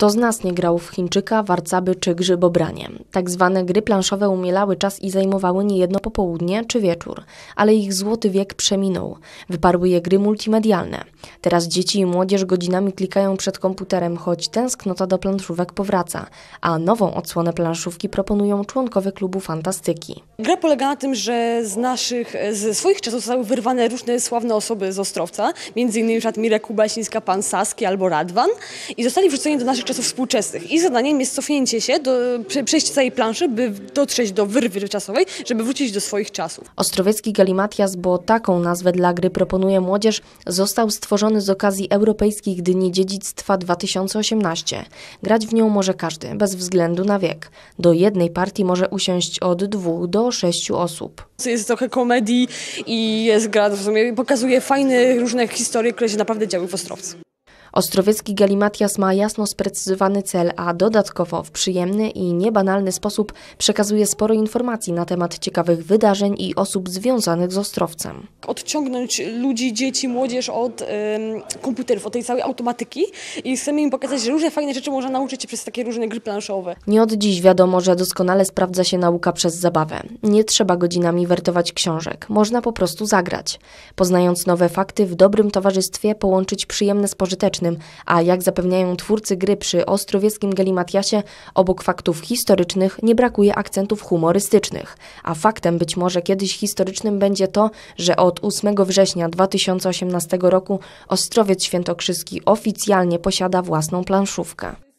Kto z nas nie grał w Chińczyka, warcaby czy grzybobranie? Tak zwane gry planszowe umielały czas i zajmowały niejedno popołudnie czy wieczór, ale ich złoty wiek przeminął. Wyparły je gry multimedialne. Teraz dzieci i młodzież godzinami klikają przed komputerem, choć tęsknota do planszówek powraca, a nową odsłonę planszówki proponują członkowie klubu Fantastyki. Gra polega na tym, że z naszych, ze swoich czasów zostały wyrwane różne sławne osoby z Ostrowca, między innymi Mirek Kubaśnińska, pan Saski albo Radwan i zostali wrzuceni do naszych czasów współczesnych. i zadaniem jest cofnięcie się, do, przejście całej planszy, by dotrzeć do wyrwy czasowej, żeby wrócić do swoich czasów. Ostrowiecki Galimatias, bo taką nazwę dla gry proponuje młodzież, został stworzony z okazji Europejskich Dni Dziedzictwa 2018. Grać w nią może każdy, bez względu na wiek. Do jednej partii może usiąść od dwóch do sześciu osób. Jest trochę komedii i jest gra, w sumie pokazuje fajne różne historie, które się naprawdę działy w Ostrowcu. Ostrowiecki Galimatias ma jasno sprecyzowany cel, a dodatkowo w przyjemny i niebanalny sposób przekazuje sporo informacji na temat ciekawych wydarzeń i osób związanych z Ostrowcem. Odciągnąć ludzi, dzieci, młodzież od komputerów, od tej całej automatyki i chcemy im pokazać, że różne fajne rzeczy można nauczyć się przez takie różne gry planszowe. Nie od dziś wiadomo, że doskonale sprawdza się nauka przez zabawę. Nie trzeba godzinami wertować książek, można po prostu zagrać. Poznając nowe fakty, w dobrym towarzystwie połączyć przyjemne spożyteczne a jak zapewniają twórcy gry przy ostrowieckim galimatiasie, obok faktów historycznych nie brakuje akcentów humorystycznych. A faktem być może kiedyś historycznym będzie to, że od 8 września 2018 roku Ostrowiec Świętokrzyski oficjalnie posiada własną planszówkę.